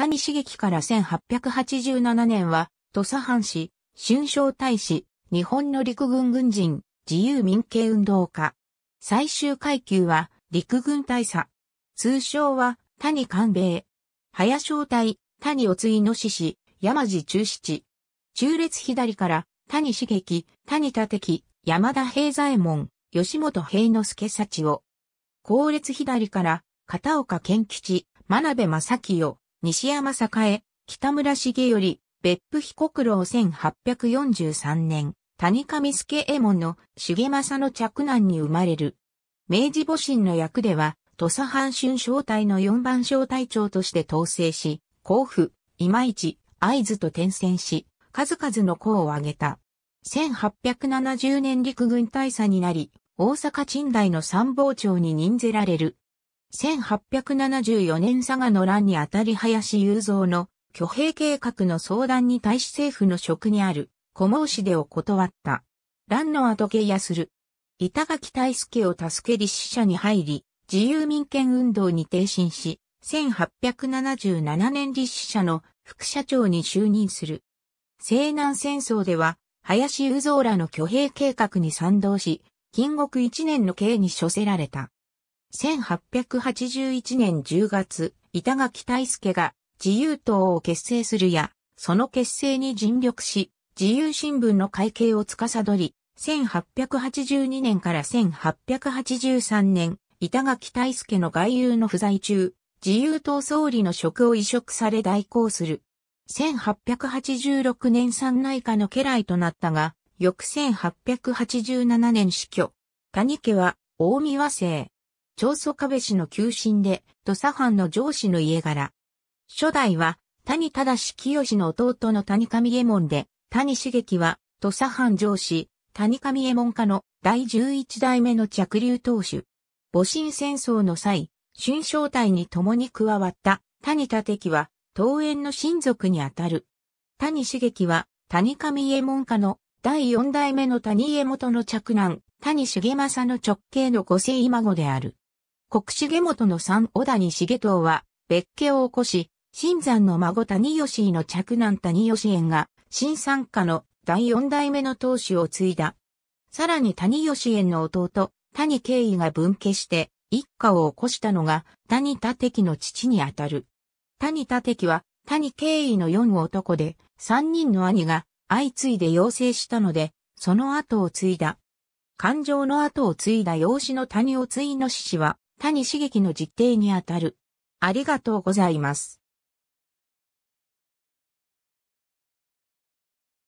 谷茂樹から1887年は、土佐藩士、春章大使、日本の陸軍軍人、自由民系運動家。最終階級は、陸軍大佐。通称は、谷官兵衛。早正隊、谷おついの志士、山地中七。中列左から、谷茂樹、谷立木、山田平左衛門、吉本平之助幸を。後列左から、片岡健吉、真鍋正清、西山栄、北村重より、別府彦九郎1843年、谷上助右衛門の重政の着難に生まれる。明治母親の役では、土佐藩春正隊の四番小隊長として統制し、甲府、今市、合図と転戦し、数々の功を挙げた。1870年陸軍大佐になり、大阪鎮大の参謀長に任ぜられる。1874年佐賀の乱にあたり林雄三の挙兵計画の相談に対し政府の職にある小毛氏でを断った。乱の後契約する。板垣大助を助け立志社に入り、自由民権運動に挺身し、1877年立志社の副社長に就任する。西南戦争では、林雄三らの挙兵計画に賛同し、禁国一年の刑に処せられた。1881年10月、板垣大輔が自由党を結成するや、その結成に尽力し、自由新聞の会計を司り、1882年から1883年、板垣大輔の外遊の不在中、自由党総理の職を移植され代行する。1886年三内科の家来となったが、翌1887年死去。谷家は、大見和生、長宗我部氏の旧臣で、土佐藩の上司の家柄。初代は、谷正清の弟の谷上右衛門で、谷茂樹は、土佐藩上司、谷上右衛門家の第11代目の着流当主。戊辰戦争の際、春正隊に共に加わった谷立樹は、桃園の親族にあたる。谷茂樹は、谷上右衛門家の第4代目の谷家元の嫡男、谷重政の直系の五世孫である。国重元の三小谷重藤は、別家を起こし、新山の孫谷義の嫡男谷義縁が、新参家の第四代目の当主を継いだ。さらに谷義縁の弟、谷慶義が分家して、一家を起こしたのが、谷田敵の父にあたる。谷田敵は、谷慶義の四男で、三人の兄が、相次いで養成したので、その後を継いだ。感情の後を継いだ養子の谷を継いの志は、谷茂樹の実定にあたる。ありがとうございます。